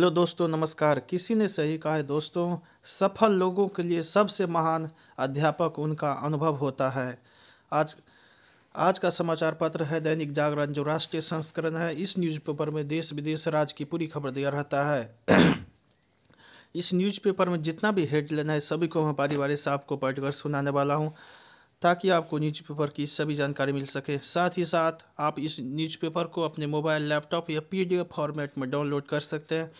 hello दोस्तों नमस्कार किसी ने सही कहा है दोस्तों सफल लोगों के लिए सबसे महान अध्यापक उनका अनुभव होता है आज आज का समाचार पत्र है दैनिक जागरण जो राष्ट्रीय संस्करण है इस न्यूज़पेपर में देश विदेश राज्य की पूरी खबर दिया रहता है इस न्यूज़पेपर में जितना भी हेडलाइन है सभी को मैं पारिवारिक साहब को आपको पढ़कर सुनाने वाला हूँ ताकि आपको न्यूज़पेपर की सभी जानकारी मिल सके साथ ही साथ आप इस न्यूज़पेपर को अपने मोबाइल लैपटॉप या पीडीएफ फॉर्मेट में डाउनलोड कर सकते हैं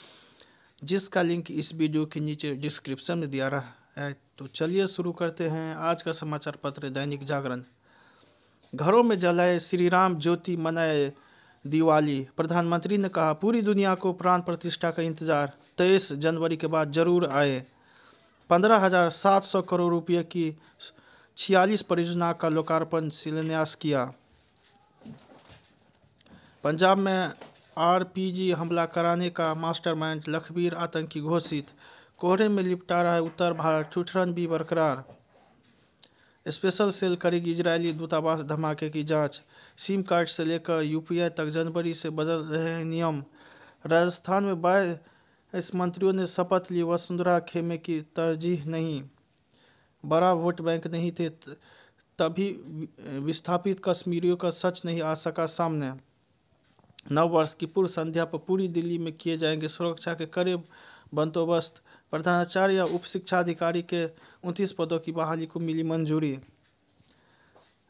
जिसका लिंक इस वीडियो के नीचे डिस्क्रिप्शन में दिया रहा है तो चलिए शुरू करते हैं आज का समाचार पत्र दैनिक जागरण घरों में जलाए श्री राम ज्योति मनाए दिवाली प्रधानमंत्री ने कहा पूरी दुनिया को प्राण प्रतिष्ठा का इंतजार तेईस जनवरी के बाद जरूर आए पंद्रह हजार सात सौ करोड़ रुपये की छियालीस परियोजना का लोकार्पण शिलान्यास किया पंजाब में आरपीजी हमला कराने का मास्टरमाइंड लखबीर आतंकी घोषित कोहरे में लिपटा रहा है उत्तर भारत ठिठरन भी बरकरार स्पेशल सेल करेगी इजरायली दूतावास धमाके की जांच सिम कार्ड से लेकर यूपीआई तक जनवरी से बदल रहे हैं नियम राजस्थान में बाईस मंत्रियों ने शपथ ली वसुंधरा खेमे की तरजीह नहीं बड़ा वोट बैंक नहीं थे तभी विस्थापित कश्मीरियों का सच नहीं आ सका सामने नव वर्ष की पूर्व संध्या पर पूरी दिल्ली में किए जाएंगे सुरक्षा के कड़े बंदोबस्त प्रधानाचार्य या उप अधिकारी के उनतीस पदों की बहाली को मिली मंजूरी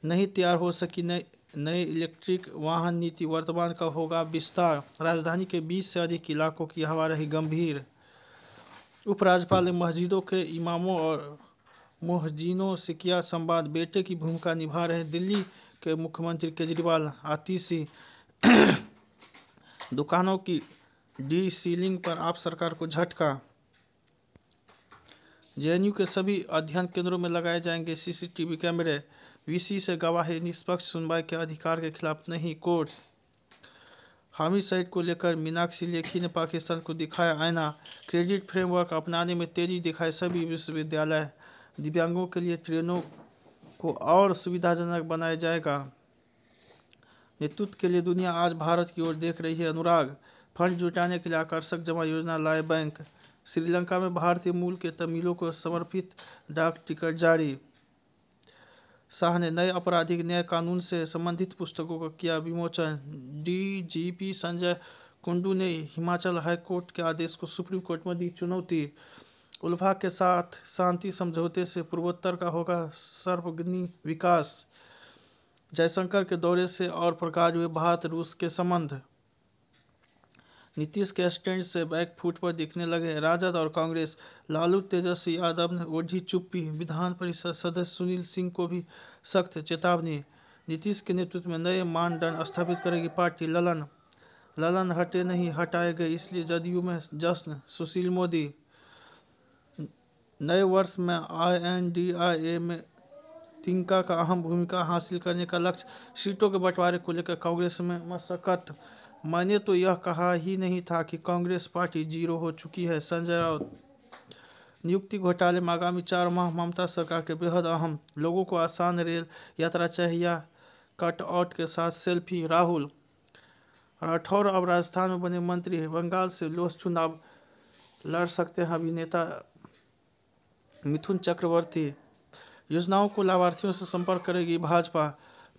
नहीं तैयार हो सकी नई इलेक्ट्रिक वाहन नीति वर्तमान का होगा विस्तार राजधानी के बीस से अधिक इलाकों की हवा रही गंभीर उपराज्यपाल ने मस्जिदों के इमामों और मोहजिनो से किया संवाद बेटे की भूमिका निभा रहे दिल्ली के मुख्यमंत्री केजरीवाल आतिशी दुकानों की डी सीलिंग पर आप सरकार को झटका जेएनयू के सभी अध्ययन केंद्रों में लगाए जाएंगे सीसीटीवी कैमरे वीसी से गवाही निष्पक्ष सुनवाई के अधिकार के खिलाफ नहीं कोर्ट हामिद सईद को लेकर मीनाक्षी लेखी ने पाकिस्तान को दिखाया आईना क्रेडिट फ्रेमवर्क अपनाने में तेजी दिखाई सभी विश्वविद्यालय दिव्यांगों के लिए ट्रेनों को और सुविधाजनक बनाया जाएगा नेतृत्व के लिए दुनिया आज भारत की ओर देख रही है अनुराग फंड जुटाने के लिए आकर्षक जमा योजना लाए बैंक श्रीलंका में भारतीय मूल के तमिलों को समर्पित डाक टिकट जारी शाह ने नए आपराधिक न्याय कानून से संबंधित पुस्तकों का किया विमोचन डीजीपी संजय कुंडू ने हिमाचल हाईकोर्ट के आदेश को सुप्रीम कोर्ट में दी चुनौती उल्फा के साथ शांति समझौते से पूर्वोत्तर का होगा सर्वग्नि विकास जयशंकर के दौरे से और प्रकाश हुए भारत रूस के संबंध नीतीश के स्टैंड से बैक फुट पर दिखने लगे राजद और कांग्रेस लालू तेजस्वी यादव ने ओढ़ी चुप्पी विधान परिषद सदस्य सुनील सिंह को भी सख्त चेतावनी नीतीश के नेतृत्व में नए मानदंड स्थापित करेगी पार्टी ललन ललन हटे नहीं हटाए गए इसलिए जदयू में जश्न सुशील मोदी नए वर्ष में आईएनडीआईए में तिंका का अहम भूमिका हासिल करने का लक्ष्य सीटों के बंटवारे को लेकर कांग्रेस में मशक्कत मैंने तो यह कहा ही नहीं था कि कांग्रेस पार्टी जीरो हो चुकी है संजय राउत नियुक्ति घोटाले में आगामी चार माह ममता सरकार के बेहद अहम लोगों को आसान रेल यात्रा चाहिए कट आउट के साथ सेल्फी राहुल राठौर अब राजस्थान में बने मंत्री बंगाल से लोस चुनाव लड़ सकते हैं अभिनेता मिथुन चक्रवर्ती योजनाओं को लाभार्थियों से संपर्क करेगी भाजपा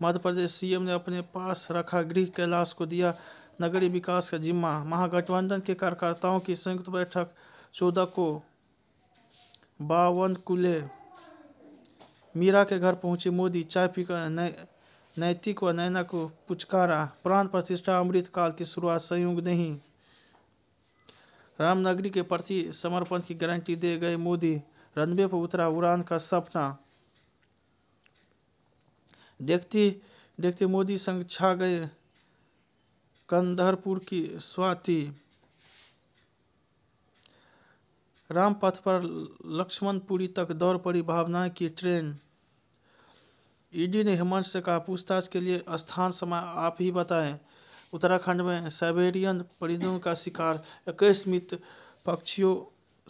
मध्य प्रदेश सीएम ने अपने पास रखा गृह कैलाश को दिया नगरीय विकास का जिम्मा महागठबंधन के कार्यकर्ताओं की संयुक्त बैठक चौदह को बावन कुले मीरा के घर पहुंचे मोदी चाय पीकर नै, नैतिक व नैना को पुचकारा प्राण प्रतिष्ठा अमृत काल की शुरुआत संयुक्त नहीं रामनगरी के प्रति समर्पण की गारंटी दे गए मोदी रनवे पर उतरा उड़ान का सपना देखते देखते मोदी संग छा गए कंधरपुर की स्वाति रामपथ पर लक्ष्मणपुरी तक दौड़ पड़ी भावनाएं की ट्रेन ईडी ने हेमंत से कहा पूछताछ के लिए स्थान समय आप ही बताएं उत्तराखंड में साइबेरियन परिंदों का शिकार इक्कीस मृत पक्षियों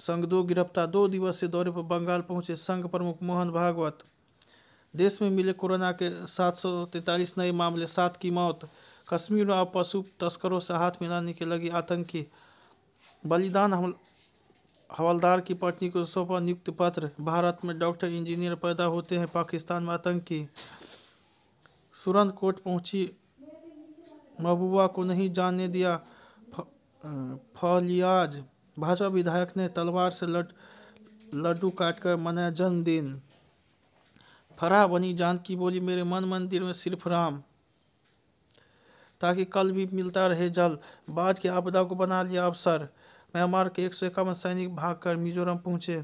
संघ दो गिरफ्तार दो दिवसीय दौरे पर बंगाल पहुंचे संघ प्रमुख मोहन भागवत देश में मिले कोरोना के 743 नए मामले सात की मौत कश्मीर में अब पशु तस्करों से हाथ मिलाने के लगी आतंकी बलिदान हम हवलदार की पत्नी को सौंपा नियुक्ति पत्र भारत में डॉक्टर इंजीनियर पैदा होते हैं पाकिस्तान में आतंकी सुरंत कोर्ट पहुंची महबूबा को नहीं जानने दिया फ, फलियाज भाजपा विधायक ने तलवार से लड लड्डू काटकर मनाया जन्मदिन फरा बनी जानकी बोली मेरे मन मंदिर में सिर्फ राम ताकि कल भी मिलता रहे जल बाद की आपदा को बना लिया अवसर म्यांमार के एक सौ इक्यावन सैनिक भागकर मिजोरम पहुंचे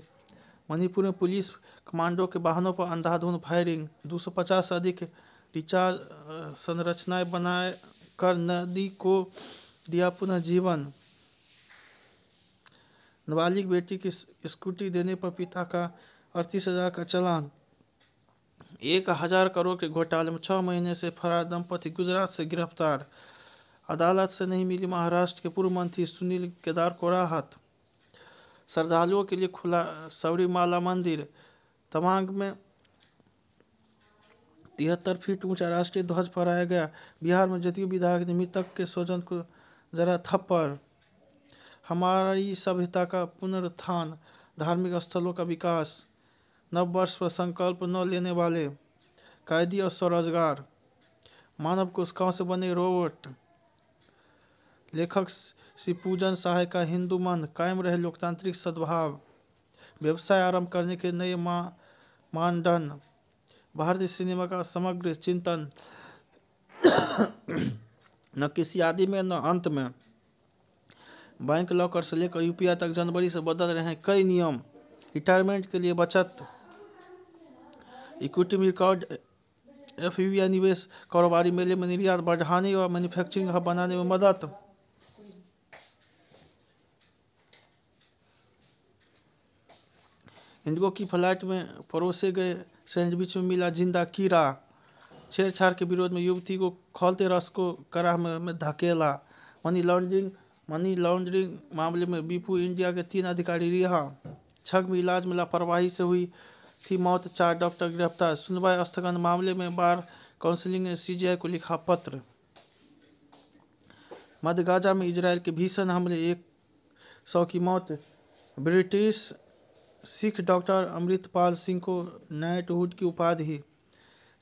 मणिपुर में पुलिस कमांडो के वाहनों पर अंधाधुंध फायरिंग 250 से अधिक रिचार्ज संरचनाएं बनाए कर नदी को दिया पुनः जीवन नाबालिग बेटी की स्कूटी देने पर पिता का अड़तीस हजार का चलान एक हजार करोड़ के घोटाले में छह महीने से फरार दंपति गुजरात से गिरफ्तार अदालत से नहीं मिली महाराष्ट्र के पूर्व मंत्री सुनील केदार को राहत श्रद्धालुओं के लिए खुला सबरीमाला मंदिर तमांग में तिहत्तर फीट ऊंचा राष्ट्रीय ध्वज फहराया गया बिहार में जदयू विधायक ने मृतक के स्वजन को जरा थप्पड़ हमारी सभ्यता का पुनरुत्थान धार्मिक स्थलों का विकास नव वर्ष पर संकल्प न लेने वाले कैदी और स्वरोजगार मानव कोशिकाओं से बने रोबोट लेखक श्री पूजन सहाय का हिंदू मन कायम रहे लोकतांत्रिक सद्भाव व्यवसाय आरंभ करने के नए मा मानदंड भारतीय सिनेमा का समग्र चिंतन न किसी आदि में न अंत में बैंक लॉकर से लेकर यूपीआई तक जनवरी से बदल रहे हैं कई नियम रिटायरमेंट के लिए बचत इक्विटी में रिकॉर्ड एफ यू निवेश कारोबारी मेले में निर्यात बढ़ाने और मैन्युफैक्चरिंग हब बनाने में मदद इंडिगो की फ्लाइट में परोसे गए सैंडविच में मिला जिंदा कीड़ा छेड़छाड़ के विरोध में युवती को खोलते रस को कराह में धकेला मनी लॉन्ड्रिंग मनी लॉन्ड्रिंग मामले में बीपू इंडिया के तीन अधिकारी रिहा छग में इलाज में लापरवाही से हुई थी मौत चार डॉक्टर गिरफ्तार सुनवाई स्थगन मामले में बार काउंसिलिंग ने सीजीआई को लिखा पत्र मध्य गाजा में इसराइल के भीषण हमले एक सौ की मौत ब्रिटिश सिख डॉक्टर अमृतपाल सिंह को नाइटहुड की उपाधि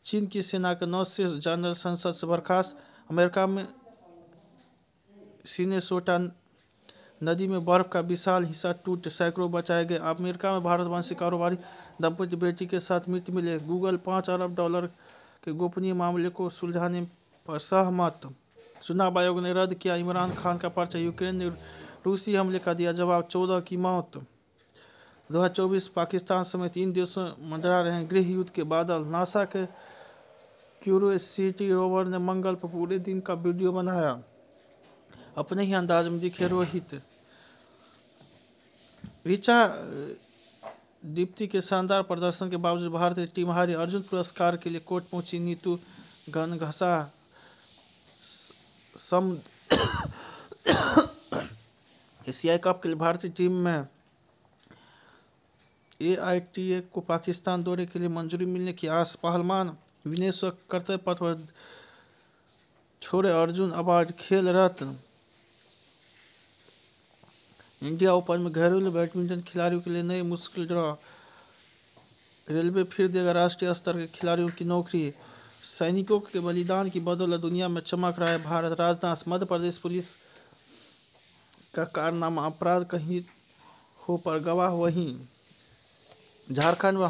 चीन की सेना के नौ शीर्ष जनरल संसद से बर्खास्त अमेरिका में सीनेसोटा नदी में बर्फ का विशाल हिस्सा टूट सैकड़ों बचाए गए अमेरिका में भारतवंशी कारोबारी दंपति बेटी के साथ मृत्यु मिले गूगल पाँच अरब डॉलर के गोपनीय मामले को सुलझाने पर सहमत चुनाव आयोग ने रद्द किया इमरान खान का पर्चा यूक्रेन ने रूसी हमले का दिया जवाब चौदह की मौत 2024 पाकिस्तान समेत इन देशों मंडरा रहे हैं गृह युद्ध के बादल नासा के क्यूरोसिटी रोवर ने मंगल पर पूरे दिन का वीडियो बनाया अपने ही अंदाज में दिखे रोहित ऋचा दीप्ति के शानदार प्रदर्शन के बावजूद भारतीय टीम हारी अर्जुन पुरस्कार के लिए कोर्ट पहुंची नीतू घनघसा सम एशियाई कप के लिए भारतीय टीम में ए आई टी ए को पाकिस्तान दौरे के लिए मंजूरी मिलने की आस पहलमान विनेश्वर कर्तव्य पथ पर छोड़े अर्जुन अवार्ड खेल रत्न इंडिया ओपन में घरेलू बैडमिंटन खिलाड़ियों के लिए नई मुश्किल ड्रा रेलवे फिर देगा राष्ट्रीय स्तर के खिलाड़ियों की नौकरी सैनिकों के बलिदान की बदौलत दुनिया में चमक रहा है भारत राजनाथ मध्य प्रदेश पुलिस का कारनामा अपराध कहीं हो पर गवाह वहीं झारखंड में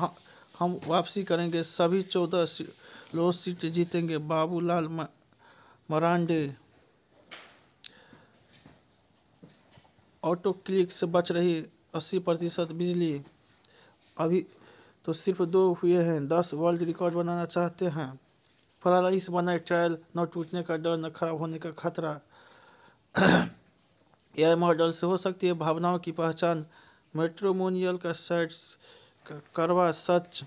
हम वापसी करेंगे सभी चौदह लो सीट जीतेंगे बाबूलाल मरांडे ऑटो क्लिक से बच रही अस्सी प्रतिशत बिजली अभी तो सिर्फ दो हुए हैं दस वर्ल्ड रिकॉर्ड बनाना चाहते हैं फराइस बनाए ट्रायल न टूटने का डर न खराब होने का खतरा यह मॉडल से हो सकती है भावनाओं की पहचान मेट्रोमोनियल का सेट करवा सच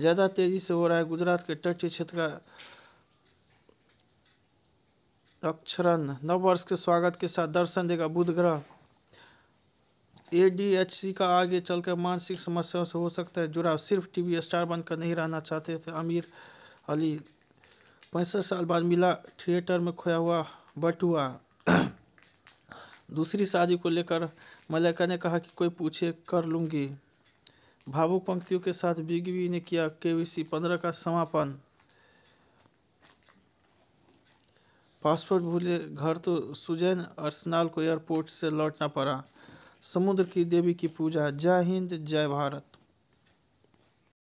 ज़्यादा तेज़ी से हो रहा है गुजरात के तटीय क्षेत्र का अक्षरण नव वर्ष के स्वागत के साथ दर्शन देगा बुध ग्रह एडीएचसी का आगे चलकर मानसिक समस्याओं से हो सकता है जुड़ाव सिर्फ टीवी स्टार बनकर नहीं रहना चाहते थे आमिर अली पैंसठ साल बाद मिला थिएटर में खोया हुआ बटुआ दूसरी शादी को लेकर मलिका ने कहा कि कोई पूछे कर लूँगी भावुक पंक्तियों के साथ बिग बी ने किया के वी सी पंद्रह का समापन पासपोर्ट भूले घर तो सुजैन अर्सनाल को एयरपोर्ट से लौटना पड़ा समुद्र की देवी की पूजा जय हिंद जय भारत